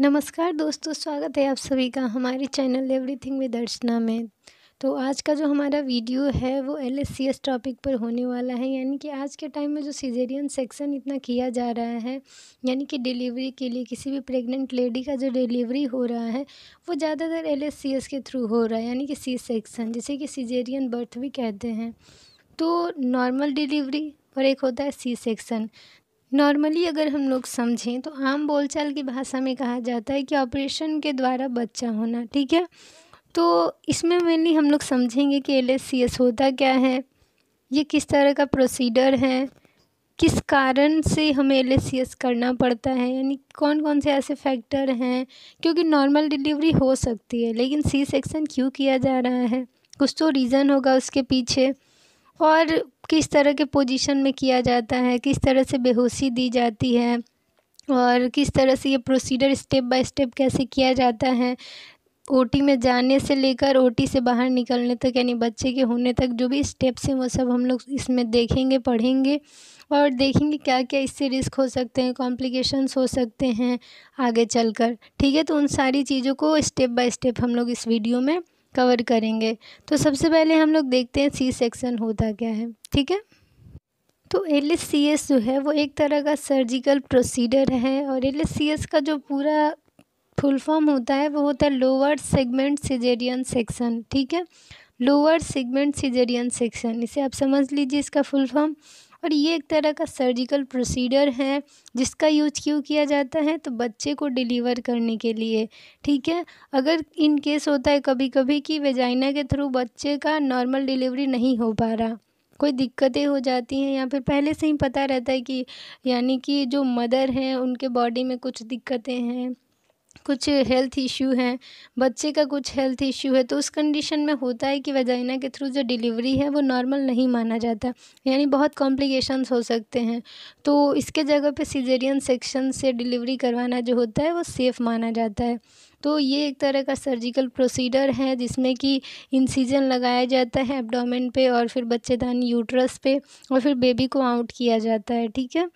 नमस्कार दोस्तों स्वागत है आप सभी का हमारे चैनल एवरीथिंग विद अर्चना में तो आज का जो हमारा वीडियो है वो एल टॉपिक पर होने वाला है यानी कि आज के टाइम में जो सीजेरियन सेक्शन इतना किया जा रहा है यानी कि डिलीवरी के लिए किसी भी प्रेग्नेंट लेडी का जो डिलीवरी हो रहा है वो ज़्यादातर एल के थ्रू हो रहा है यानी कि सी सेक्शन जिसे कि सीजेरियन बर्थ भी कहते हैं तो नॉर्मल डिलीवरी और एक होता है सी सेक्शन नॉर्मली अगर हम लोग समझें तो आम बोलचाल की भाषा में कहा जाता है कि ऑपरेशन के द्वारा बच्चा होना ठीक है तो इसमें मेनली हम लोग समझेंगे कि एल होता क्या है ये किस तरह का प्रोसीडर है किस कारण से हमें एल करना पड़ता है यानी कौन कौन से ऐसे फैक्टर हैं क्योंकि नॉर्मल डिलीवरी हो सकती है लेकिन सी सेक्शन क्यों किया जा रहा है कुछ तो रीज़न होगा उसके पीछे और किस तरह के पोजीशन में किया जाता है किस तरह से बेहोशी दी जाती है और किस तरह से ये प्रोसीडर स्टेप बाय स्टेप कैसे किया जाता है ओटी में जाने से लेकर ओटी से बाहर निकलने तक यानी बच्चे के होने तक जो भी स्टेप्स हैं वो सब हम लोग इसमें देखेंगे पढ़ेंगे और देखेंगे क्या क्या इससे रिस्क हो सकते हैं कॉम्प्लिकेशंस हो सकते हैं आगे चलकर ठीक है तो उन सारी चीज़ों को स्टेप बाय स्टेप हम लोग इस वीडियो में कवर करेंगे तो सबसे पहले हम लोग देखते हैं सी सेक्शन होता क्या है ठीक है तो एल जो है वो एक तरह का सर्जिकल प्रोसीडर है और एल का जो पूरा फुल फॉर्म होता है वो होता है लोअर सेगमेंट सिजेरियन सेक्शन ठीक है लोअर सेगमेंट सिजेरियन सेक्शन इसे आप समझ लीजिए इसका फुल फॉर्म और ये एक तरह का सर्जिकल प्रोसीडर है जिसका यूज क्यों किया जाता है तो बच्चे को डिलीवर करने के लिए ठीक है अगर इन केस होता है कभी कभी कि वेजाइना के थ्रू बच्चे का नॉर्मल डिलीवरी नहीं हो पा रहा कोई दिक्कतें हो जाती हैं या फिर पहले से ही पता रहता है कि यानी कि जो मदर हैं उनके बॉडी में कुछ दिक्कतें हैं कुछ हेल्थ इश्यू हैं बच्चे का कुछ हेल्थ इश्यू है तो उस कंडीशन में होता है कि वजाइना के थ्रू जो डिलीवरी है वो नॉर्मल नहीं माना जाता यानी बहुत कॉम्प्लिकेशंस हो सकते हैं तो इसके जगह पे सीजेरियन सेक्शन से डिलीवरी करवाना जो होता है वो सेफ़ माना जाता है तो ये एक तरह का सर्जिकल प्रोसीडर है जिसमें कि इंसीजन लगाया जाता है एब्डोमेन पर और फिर बच्चेदानी यूट्रस पे और फिर बेबी को आउट किया जाता है ठीक है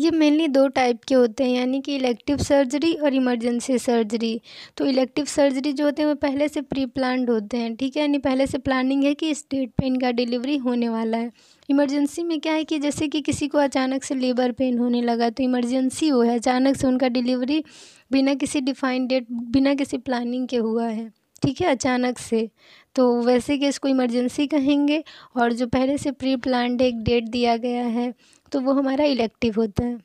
ये मेनली दो टाइप के होते हैं यानी कि इलेक्टिव सर्जरी और इमरजेंसी सर्जरी तो इलेक्टिव सर्जरी जो होते हैं वो पहले से प्री प्लान्ड होते हैं ठीक है यानी पहले से प्लानिंग है कि इस डेट पे इनका डिलीवरी होने वाला है इमरजेंसी में क्या है कि जैसे कि किसी को अचानक से लेबर पेन होने लगा तो इमरजेंसी वो है अचानक से उनका डिलीवरी बिना किसी डिफाइंड डेट बिना किसी प्लानिंग के हुआ है ठीक है अचानक से तो वैसे कि इसको इमरजेंसी कहेंगे और जो पहले से प्री प्लान्ड एक डेट दिया गया है तो वो हमारा इलेक्टिव होता है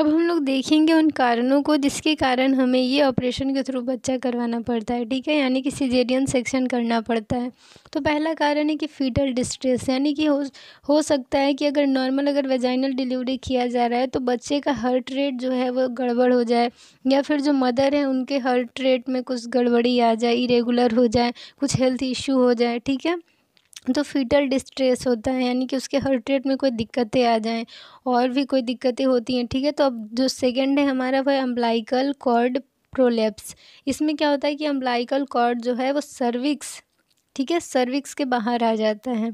अब हम लोग देखेंगे उन कारणों को जिसके कारण हमें ये ऑपरेशन के थ्रू बच्चा करवाना पड़ता है ठीक है यानी कि सिजेरियन सेक्शन करना पड़ता है तो पहला कारण है कि फीटल डिस्ट्रेस यानी कि हो हो सकता है कि अगर नॉर्मल अगर वेजाइनल डिलीवरी किया जा रहा है तो बच्चे का हर्ट रेट जो है वो गड़बड़ हो जाए या फिर जो मदर है उनके हर्ट रेट में कुछ गड़बड़ी आ जाए इरेगुलर हो जाए कुछ हेल्थ इश्यू हो जाए ठीक है तो फ़ीटल डिस्ट्रेस होता है यानी कि उसके हर्ट रेट में कोई दिक्कतें आ जाएं और भी कोई दिक्कतें होती हैं ठीक है तो अब जो सेकंड है हमारा वह अम्बलाइकल कॉर्ड प्रोलेप्स इसमें क्या होता है कि अम्बलाइकल कॉर्ड जो है वो सर्विक्स ठीक है सर्विक्स के बाहर आ जाता है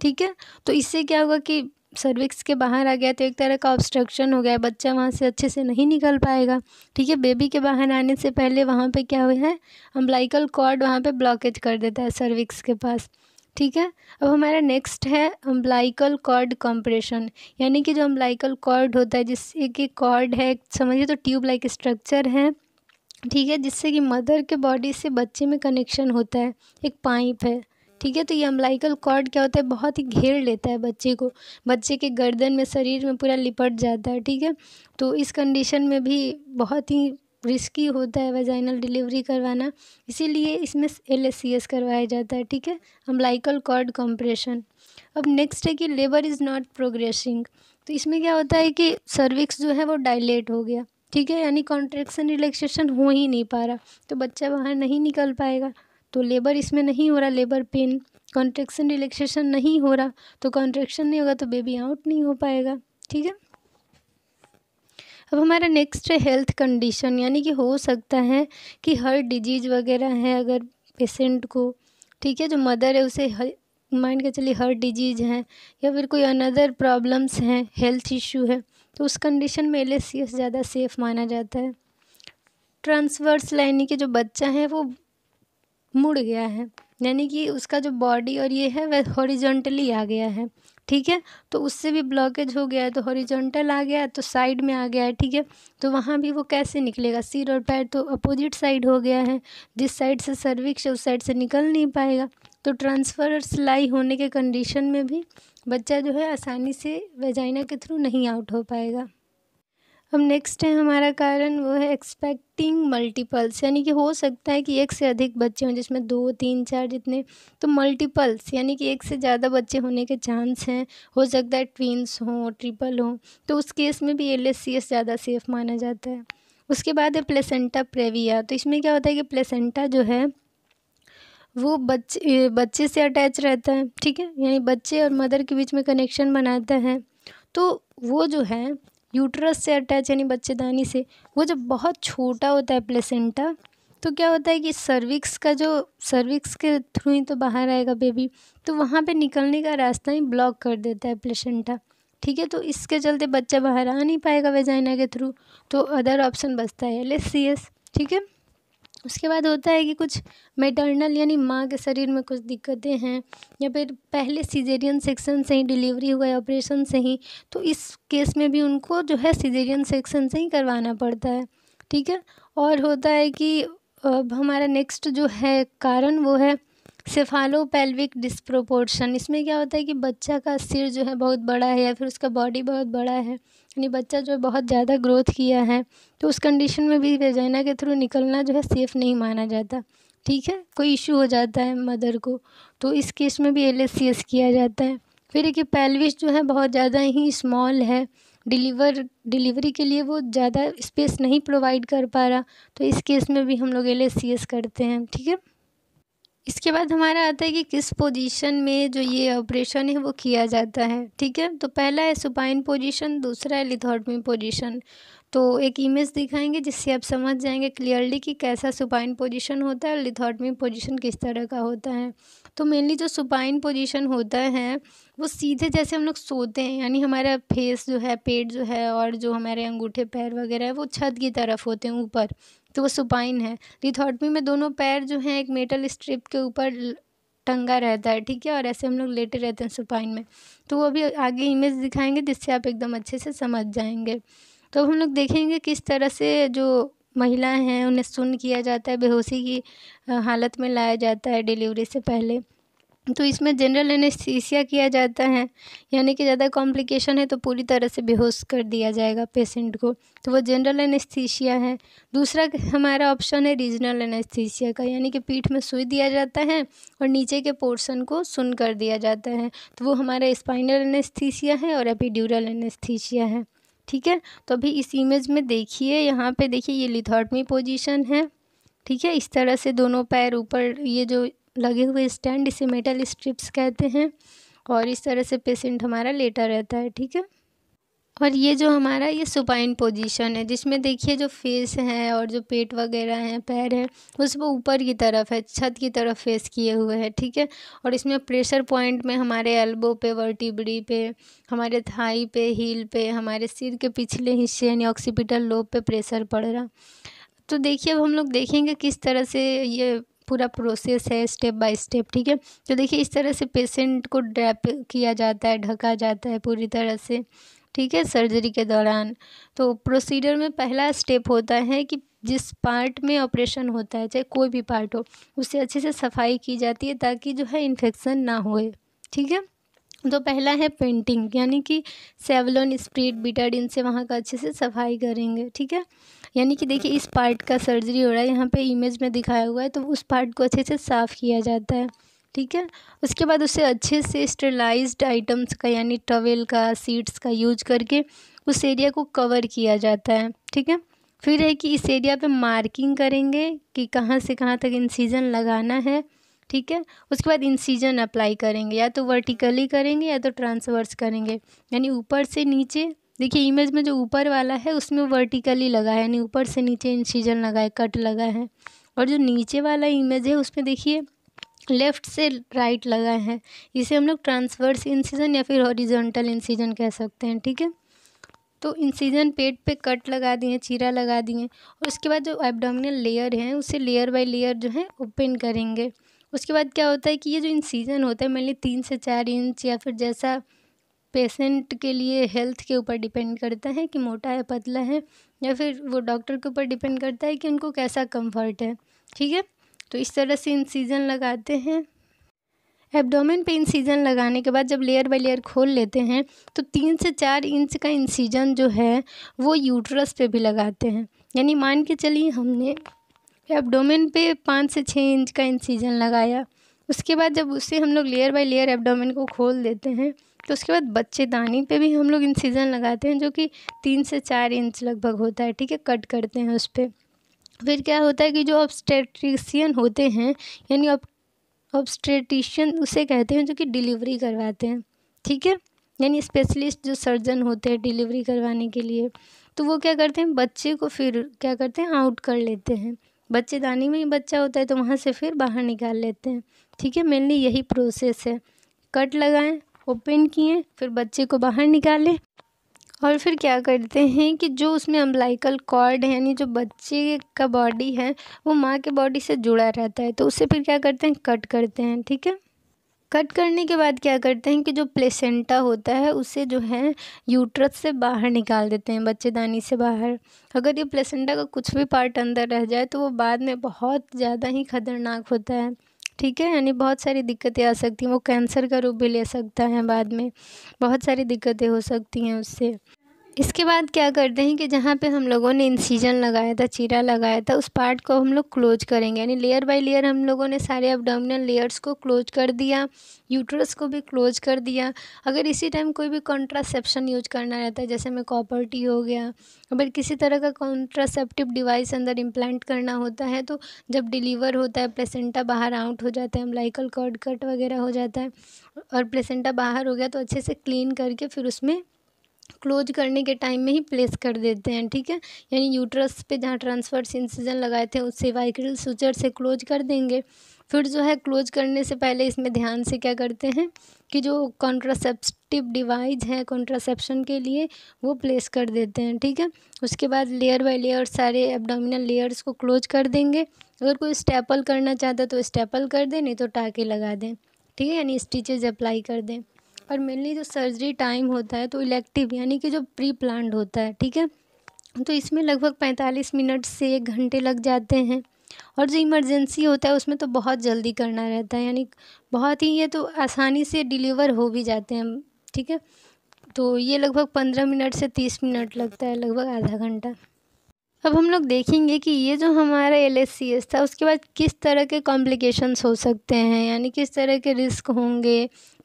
ठीक है तो इससे क्या होगा कि सर्विक्स के बाहर आ गया तो एक तरह का ऑब्स्ट्रक्शन हो गया बच्चा वहाँ से अच्छे से नहीं निकल पाएगा ठीक है बेबी के बाहर आने से पहले वहाँ पे क्या हुआ है अम्बलाइकल कॉर्ड वहाँ पे ब्लॉकेज कर देता है सर्विक्स के पास ठीक है अब हमारा नेक्स्ट है अम्बलाइकल कॉर्ड कंप्रेशन यानी कि जो अम्बलाइकल कॉर्ड होता है जिससे कि कॉर्ड है समझिए तो ट्यूब लाइक स्ट्रक्चर है ठीक है जिससे कि मदर के बॉडी से बच्चे में कनेक्शन होता है एक पाइप है ठीक है तो ये अम्बलाइकल कॉर्ड क्या होता है बहुत ही घेर लेता है बच्चे को बच्चे के गर्दन में शरीर में पूरा लिपट जाता है ठीक है तो इस कंडीशन में भी बहुत ही रिस्की होता है वेजाइनल डिलीवरी करवाना इसीलिए इसमें एल करवाया जाता है ठीक है लाइकल कॉर्ड कंप्रेशन अब नेक्स्ट है कि लेबर इज़ नॉट प्रोग्रेसिंग तो इसमें क्या होता है कि सर्विक्स जो है वो डायलेट हो गया ठीक है यानी कॉन्ट्रेक्शन रिलैक्सेशन हो ही नहीं पा रहा तो बच्चा बाहर नहीं निकल पाएगा तो लेबर इसमें नहीं हो रहा लेबर पेन कॉन्ट्रेक्शन रिलैक्सेशन नहीं हो रहा तो कॉन्ट्रेक्शन नहीं होगा तो बेबी आउट नहीं हो पाएगा ठीक है अब हमारा नेक्स्ट है हेल्थ कंडीशन यानी कि हो सकता है कि हर डिजीज़ वगैरह है अगर पेशेंट को ठीक है जो मदर है उसे माइंड के चलिए हर डिजीज़ है या फिर कोई अनदर प्रॉब्लम्स हैं हेल्थ इशू है तो उस कंडीशन में एल ज़्यादा सेफ माना जाता है ट्रांसवर्स लाइनी के जो बच्चा है वो मुड़ गया है यानी कि उसका जो बॉडी और ये है वह हॉरिजॉन्टली आ गया है ठीक है तो उससे भी ब्लॉकेज हो गया है तो हॉरिजॉन्टल आ गया है तो साइड में आ गया है ठीक है तो वहाँ भी वो कैसे निकलेगा सिर और पैर तो अपोजिट साइड हो गया है जिस साइड से सर्विक्स है उस साइड से निकल नहीं पाएगा तो ट्रांसफ़र और सिलाई होने के कंडीशन में भी बच्चा जो है आसानी से वेजाइना के थ्रू नहीं आउट हो पाएगा अब नेक्स्ट है हमारा कारण वो है एक्सपेक्टिंग मल्टीपल्स यानी कि हो सकता है कि एक से अधिक बच्चे हों जिसमें दो तीन चार जितने तो मल्टीपल्स यानी कि एक से ज़्यादा बच्चे होने के चांस हैं हो सकता है ट्विन्स हों ट्रिपल हों तो उस केस में भी एल ज़्यादा सेफ माना जाता है उसके बाद है प्लेसेंटा प्रेविया तो इसमें क्या होता है कि प्लेसेंटा जो है वो बच्चे बच्चे से अटैच रहता है ठीक है यानी बच्चे और मदर के बीच में कनेक्शन बनाता है तो वो जो है यूट्रस से अटैच यानी बच्चेदानी से वो जब बहुत छोटा होता है प्लेसेंटा तो क्या होता है कि सर्विक्स का जो सर्विक्स के थ्रू ही तो बाहर आएगा बेबी तो वहाँ पे निकलने का रास्ता ही ब्लॉक कर देता है प्लेसेंटा ठीक है तो इसके चलते बच्चा बाहर आ नहीं पाएगा वेजाइना के थ्रू तो अदर ऑप्शन बचता है एल ठीक है उसके बाद होता है कि कुछ मेटर्नल यानी माँ के शरीर में कुछ दिक्कतें हैं या फिर पहले सीजेरियन सेक्शन से ही डिलीवरी हुआ है ऑपरेशन से ही तो इस केस में भी उनको जो है सीजेरियन सेक्शन से ही करवाना पड़ता है ठीक है और होता है कि अब हमारा नेक्स्ट जो है कारण वो है सेफालोपेल्विक डिस्प्रोपोर्शन इसमें क्या होता है कि बच्चा का सिर जो है बहुत बड़ा है या फिर उसका बॉडी बहुत बड़ा है यानी बच्चा जो है बहुत ज़्यादा ग्रोथ किया है तो उस कंडीशन में भी वेजाइना के थ्रू निकलना जो है सेफ़ नहीं माना जाता ठीक है कोई इशू हो जाता है मदर को तो इस केस में भी एल किया जाता है फिर एक पेल्विस जो है बहुत ज़्यादा ही स्मॉल है डिलीवर डिलीवरी के लिए वो ज़्यादा स्पेस नहीं प्रोवाइड कर पा रहा तो इस केस में भी हम लोग एल करते हैं ठीक है इसके बाद हमारा आता है कि किस पोजीशन में जो ये ऑपरेशन है वो किया जाता है ठीक है तो पहला है सुपाइन पोजीशन दूसरा है लिथोटमी पोजीशन तो एक इमेज दिखाएंगे जिससे आप समझ जाएंगे क्लियरली कि कैसा सुपाइन पोजीशन होता है और लिथोटमी पोजीशन किस तरह का होता है तो मेनली जो सुपाइन पोजीशन होता है वो सीधे जैसे हम लोग सोते हैं यानी हमारा फेस जो है पेट जो है और जो हमारे अंगूठे पैर वगैरह है वो छत की तरफ होते हैं ऊपर तो वो सुपाइन है लिथोटमी में दोनों पैर जो हैं एक मेटल स्ट्रिप के ऊपर टंगा रहता है ठीक है और ऐसे हम लोग लेटे रहते हैं सुपाइन में तो वो भी आगे इमेज दिखाएंगे जिससे आप एकदम अच्छे से समझ जाएंगे तो हम लोग देखेंगे किस तरह से जो महिलाएं हैं उन्हें सुन किया जाता है बेहोशी की हालत में लाया जाता है डिलीवरी से पहले तो इसमें जनरल एनेस्थीसिया किया जाता है यानी कि ज़्यादा कॉम्प्लिकेशन है तो पूरी तरह से बेहोश कर दिया जाएगा पेशेंट को तो वो जनरल एनेस्थीसिया है दूसरा हमारा ऑप्शन है रीजनल एनेस्थीसिया का यानी कि पीठ में सुई दिया जाता है और नीचे के पोर्शन को सुन कर दिया जाता है तो वो हमारा स्पाइनल एनेस्थीसिया है और एपिड्यूरल एनेस्थीसिया है ठीक है तो अभी इस इमेज में देखिए यहाँ पर देखिए ये लिथॉटमी पोजिशन है ठीक है इस तरह से दोनों पैर ऊपर ये जो लगे हुए स्टैंड इसे मेटल स्ट्रिप्स कहते हैं और इस तरह से पेशेंट हमारा लेटा रहता है ठीक है और ये जो हमारा ये सुपाइन पोजीशन है जिसमें देखिए जो फेस है और जो पेट वगैरह हैं पैर हैं वो ऊपर की तरफ है छत की तरफ फेस किए हुए हैं ठीक है और इसमें प्रेशर पॉइंट में हमारे एल्बो पे वर्टिबड़ी पे हमारे थाई पे हील पे हमारे सिर के पिछले हिस्से यानी ऑक्सीपिटल लोब पे प्रेशर पड़ रहा तो देखिए अब हम लोग देखेंगे किस तरह से ये पूरा प्रोसेस है स्टेप बाय स्टेप ठीक है तो देखिए इस तरह से पेशेंट को ड्रैप किया जाता है ढका जाता है पूरी तरह से ठीक है सर्जरी के दौरान तो प्रोसीजर में पहला स्टेप होता है कि जिस पार्ट में ऑपरेशन होता है चाहे कोई भी पार्ट हो उससे अच्छे से सफाई की जाती है ताकि जो है इन्फेक्शन ना होए ठीक है तो पहला है पेंटिंग यानी कि सेवलोन स्प्रीड बीटाडिन से वहाँ का अच्छे से सफाई करेंगे ठीक है यानी कि देखिए इस पार्ट का सर्जरी हो रहा है यहाँ पे इमेज में दिखाया हुआ है तो उस पार्ट को अच्छे से साफ़ किया जाता है ठीक है उसके बाद उसे अच्छे से स्टरलाइज्ड आइटम्स का यानी टवेल का सीट्स का यूज करके उस एरिया को कवर किया जाता है ठीक है फिर है कि इस एरिया पर मार्किंग करेंगे कि कहाँ से कहाँ तक इंसीजन लगाना है ठीक है उसके बाद इंसीजन अप्लाई करेंगे या तो वर्टिकली करेंगे या तो ट्रांसवर्स करेंगे यानी ऊपर से नीचे देखिए इमेज में जो ऊपर वाला है उसमें वर्टिकली लगा है यानी ऊपर से नीचे इंसीजन लगा है कट लगा है और जो नीचे वाला इमेज है उसमें देखिए लेफ़्ट से राइट लगा है इसे हम लोग ट्रांसवर्स इंसीजन या फिर हॉरिजॉन्टल इंसीजन कह सकते हैं ठीक है तो इंसीजन पेट पे कट लगा दिए चीरा लगा दिए और उसके बाद जो एबडोमिनल लेयर है उसे लेयर बाय लेयर जो है ओपन करेंगे उसके बाद क्या होता है कि ये जो इंसीजन होता है मेनली तीन से चार इंच या फिर जैसा पेशेंट के लिए हेल्थ के ऊपर डिपेंड करता है कि मोटा है पतला है या फिर वो डॉक्टर के ऊपर डिपेंड करता है कि उनको कैसा कंफर्ट है ठीक है तो इस तरह से इंसीजन लगाते हैं एब्डोमेन पे इंसीजन लगाने के बाद जब लेयर बाय लेयर खोल लेते हैं तो तीन से चार इंच का इंसीजन जो है वो यूट्रस पे भी लगाते हैं यानी मान के चलिए हमने फिर एब्डोमेन पे पाँच से छः इंच का इंसीजन लगाया उसके बाद जब उससे हम लोग लेयर बाय लेयर एब्डोमेन को खोल देते हैं तो उसके बाद बच्चेदानी पे भी हम लोग इंसीजन लगाते हैं जो कि तीन से चार इंच लगभग होता है ठीक है कट करते हैं उस पर फिर क्या होता है कि जो ऑब्स्टेट्रिशियन होते हैं यानी ऑब्स्टेटिशियन उसे कहते हैं जो कि डिलीवरी करवाते हैं ठीक है यानी स्पेशलिस्ट जो सर्जन होते हैं डिलीवरी करवाने के लिए तो वो क्या करते हैं बच्चे को फिर क्या करते हैं आउट कर लेते हैं बच्चेदानी में ही बच्चा होता है तो वहाँ से फिर बाहर निकाल लेते हैं ठीक है मेनली यही प्रोसेस है कट लगाएं ओपन किए फिर बच्चे को बाहर निकालें और फिर क्या करते हैं कि जो उसमें अम्बलाइकल कॉर्ड है यानी जो बच्चे का बॉडी है वो माँ के बॉडी से जुड़ा रहता है तो उसे फिर क्या करते हैं कट करते हैं ठीक है कट करने के बाद क्या करते हैं कि जो प्लेसेंटा होता है उसे जो है यूट्रस से बाहर निकाल देते हैं बच्चेदानी से बाहर अगर ये प्लेसेंटा का कुछ भी पार्ट अंदर रह जाए तो वो बाद में बहुत ज़्यादा ही खतरनाक होता है ठीक है यानी बहुत सारी दिक्कतें आ सकती हैं वो कैंसर का रूप भी ले सकता है बाद में बहुत सारी दिक्कतें हो सकती हैं उससे इसके बाद क्या करते हैं कि जहाँ पे हम लोगों ने इंसीजन लगाया था चीरा लगाया था उस पार्ट को हम लोग क्लोज करेंगे यानी लेयर बाय लेयर हम लोगों ने सारे अपडोमिनल लेयर्स को क्लोज कर दिया यूट्रस को भी क्लोज कर दिया अगर इसी टाइम कोई भी कॉन्ट्रासेप्शन यूज करना रहता है जैसे में कॉपर्टी हो गया अगर किसी तरह का कॉन्ट्रासेप्टिव डिवाइस अंदर इम्प्लांट करना होता है तो जब डिलीवर होता है प्लेसेंटा बाहर आउट हो जाता है लाइकल कॉर्ड कट वगैरह हो जाता है और प्लेसेंटा बाहर हो गया तो अच्छे से क्लीन करके फिर उसमें क्लोज करने के टाइम में ही प्लेस कर देते हैं ठीक है यानी यूट्रस पे जहाँ ट्रांसफर सिंसिजन लगाए थे उससे वाइक्रिल सूचर से क्लोज कर देंगे फिर जो है क्लोज करने से पहले इसमें ध्यान से क्या करते हैं कि जो कॉन्ट्रासेप्टिव डिवाइस है कॉन्ट्रासेप्शन के लिए वो प्लेस कर देते हैं ठीक है उसके बाद लेयर बाय लेयर सारे एब्डोमिनल लेयर्स को क्लोज कर देंगे अगर कोई स्टेपल करना चाहता है तो स्टेपल कर दें नहीं तो टाके लगा दें ठीक है यानी स्टिचेज अप्लाई कर दें पर मेनली जो सर्जरी टाइम होता है तो इलेक्टिव यानी कि जो प्री प्लान होता है ठीक है तो इसमें लगभग पैंतालीस मिनट से एक घंटे लग जाते हैं और जो इमरजेंसी होता है उसमें तो बहुत जल्दी करना रहता है यानी बहुत ही ये तो आसानी से डिलीवर हो भी जाते हैं ठीक है तो ये लगभग पंद्रह मिनट से तीस मिनट लगता है लगभग आधा घंटा अब हम लोग देखेंगे कि ये जो हमारा एल था उसके बाद किस तरह के कॉम्प्लिकेशंस हो सकते हैं यानी किस तरह के रिस्क होंगे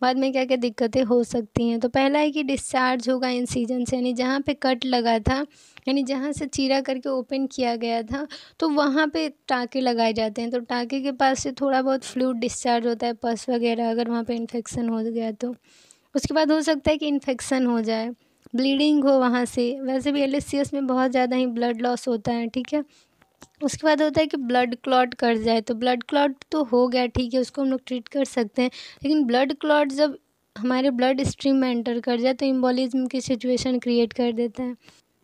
बाद में क्या क्या दिक्कतें हो सकती हैं तो पहला है कि डिस्चार्ज होगा इन सीजन से यानी जहाँ पे कट लगा था यानी जहाँ से चीरा करके ओपन किया गया था तो वहाँ पे टाँके लगाए जाते हैं तो टाँके के पास से थोड़ा बहुत फ्लूड डिस्चार्ज होता है पस वगैरह अगर वहाँ पर इन्फेक्शन हो गया तो उसके बाद हो सकता है कि इन्फेक्शन हो जाए ब्लीडिंग हो वहाँ से वैसे भी एल में बहुत ज़्यादा ही ब्लड लॉस होता है ठीक है उसके बाद होता है कि ब्लड क्लॉट कर जाए तो ब्लड क्लॉट तो हो गया ठीक है उसको हम लोग ट्रीट कर सकते हैं लेकिन ब्लड क्लॉट जब हमारे ब्लड स्ट्रीम में एंटर कर जाए तो इम्बोलिज्म की सिचुएशन क्रिएट कर देता है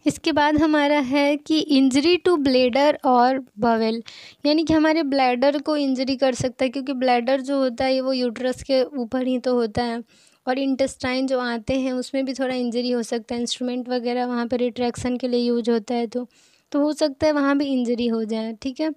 इसके बाद हमारा है कि इंजरी टू ब्लेडर और बवेल यानी कि हमारे ब्लैडर को इंजरी कर सकता है क्योंकि ब्लैडर जो होता है वो यूट्रस के ऊपर ही तो होता है और इंटेस्टाइन जो आते हैं उसमें भी थोड़ा इंजरी हो सकता है इंस्ट्रूमेंट वगैरह वहाँ पर रिट्रैक्शन के लिए यूज होता है तो तो हो सकता है वहाँ भी इंजरी हो जाए ठीक है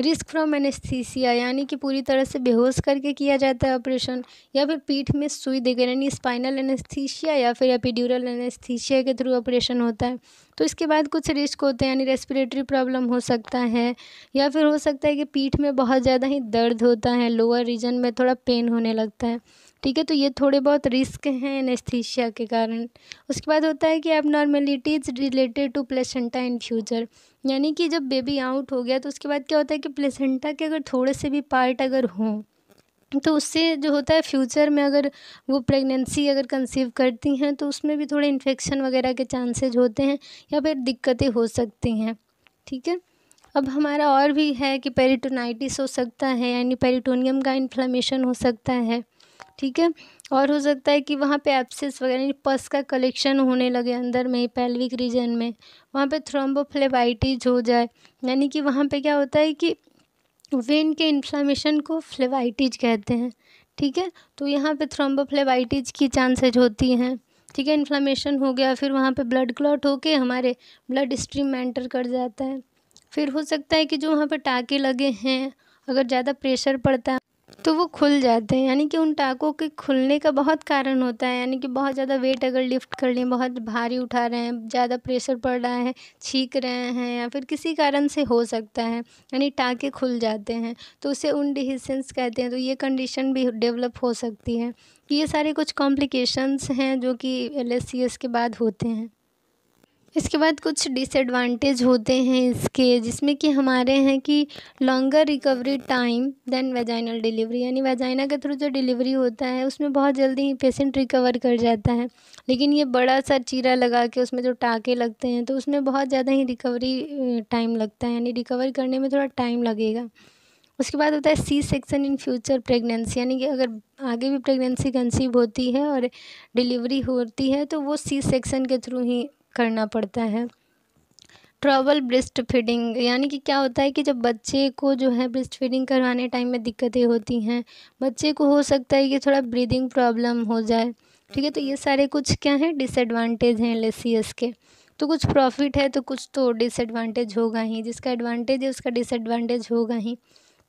रिस्क फ्रॉम एनेस्थीसिया यानी कि पूरी तरह से बेहोश करके किया जाता है ऑपरेशन या फिर पीठ में सुई देकर यानी स्पाइनल एनेस्थीसिया या फिर एपिड्यूरल एनेस्थीसिया के थ्रू ऑपरेशन होता है तो इसके बाद कुछ रिस्क होते हैं यानी रेस्पिरेटरी प्रॉब्लम हो सकता है या फिर हो सकता है कि पीठ में बहुत ज़्यादा ही दर्द होता है लोअर रीजन में थोड़ा पेन होने लगता है ठीक है तो ये थोड़े बहुत रिस्क हैं एनेस्थीसिया के कारण उसके बाद होता है कि अब normalities related to placenta in future यानी कि जब बेबी आउट हो गया तो उसके बाद क्या होता है कि प्लेसेंटा के अगर थोड़े से भी पार्ट अगर हों तो उससे जो होता है फ्यूचर में अगर वो प्रेगनेंसी अगर कंसीव करती हैं तो उसमें भी थोड़े इन्फेक्शन वगैरह के चांसेज होते हैं या फिर दिक्कतें हो सकती हैं ठीक है अब हमारा और भी है कि पेरिटोनाइटिस हो सकता है यानी पेरिटोनियम का इन्फ्लामेशन हो सकता है ठीक है और हो सकता है कि वहाँ पे एप्सिस वगैरह पस का कलेक्शन होने लगे अंदर में ही पैल्विक रीजन में वहाँ पे थ्रोम्बोफ्लेवाइटिज हो जाए यानी कि वहाँ पे क्या होता है कि वेन के इन्फ्लामेशन को फ्लेवाइटिज कहते हैं ठीक है तो यहाँ पे थ्रोम्बोफ्लेवाइटिज की चांसेज होती हैं ठीक है इन्फ्लामेशन हो गया फिर वहाँ पे ब्लड क्लॉट होके हमारे ब्लड स्ट्रीम में एंटर कर जाता है फिर हो सकता है कि जो वहाँ पे टाके लगे हैं अगर ज़्यादा प्रेशर पड़ता है तो वो खुल जाते हैं यानी कि उन टाँकों के खुलने का बहुत कारण होता है यानी कि बहुत ज़्यादा वेट अगर लिफ्ट कर लें बहुत भारी उठा रहे हैं ज़्यादा प्रेशर पड़ रहा है छींक रहे हैं या फिर किसी कारण से हो सकता है यानी टाँके खुल जाते हैं तो उसे उन डिहिसेंस कहते हैं तो ये कंडीशन भी डेवलप हो सकती है ये सारे कुछ कॉम्प्लिकेशंस हैं जो कि एल के बाद होते हैं इसके बाद कुछ डिसएडवांटेज होते हैं इसके जिसमें कि हमारे हैं कि longer recovery time than vaginal delivery यानी वेजाइना के थ्रू जो डिलीवरी होता है उसमें बहुत जल्दी ही पेशेंट रिकवर कर जाता है लेकिन ये बड़ा सा चीरा लगा के उसमें जो टाके लगते हैं तो उसमें बहुत ज़्यादा ही रिकवरी टाइम लगता है यानी रिकवर करने में थोड़ा टाइम लगेगा उसके बाद होता है C section in future pregnancy यानी कि अगर आगे भी प्रेगनेंसी कंसीव होती है और डिलीवरी होती है तो वो सी सेक्शन के थ्रू ही करना पड़ता है ट्रबल ब्रेस्ट फीडिंग यानी कि क्या होता है कि जब बच्चे को जो है ब्रेस्ट फीडिंग करवाने टाइम में दिक्कतें होती हैं बच्चे को हो सकता है कि थोड़ा ब्रीदिंग प्रॉब्लम हो जाए ठीक है तो ये सारे कुछ क्या हैं डिसएडवांटेज हैं एल के तो कुछ प्रॉफिट है तो कुछ तो डिसएडवांटेज होगा ही जिसका एडवांटेज है उसका डिसएडवांटेज होगा ही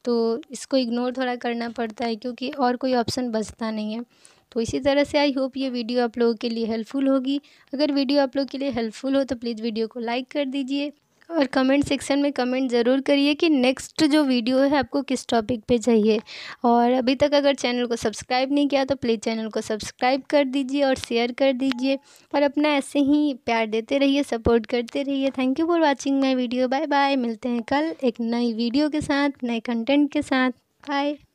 तो इसको इग्नोर थोड़ा करना पड़ता है क्योंकि और कोई ऑप्शन बचता नहीं है तो इसी तरह से आई होप ये वीडियो आप लोगों के लिए हेल्पफुल होगी अगर वीडियो आप लोगों के लिए हेल्पफुल हो तो प्लीज़ वीडियो को लाइक कर दीजिए और कमेंट सेक्शन में कमेंट ज़रूर करिए कि नेक्स्ट जो वीडियो है आपको किस टॉपिक पे चाहिए और अभी तक अगर चैनल को सब्सक्राइब नहीं किया तो प्लीज़ चैनल को सब्सक्राइब कर दीजिए और शेयर कर दीजिए और अपना ऐसे ही प्यार देते रहिए सपोर्ट करते रहिए thank you for watching my video bye bye मिलते हैं कल एक नई वीडियो के साथ नए कंटेंट के साथ बाय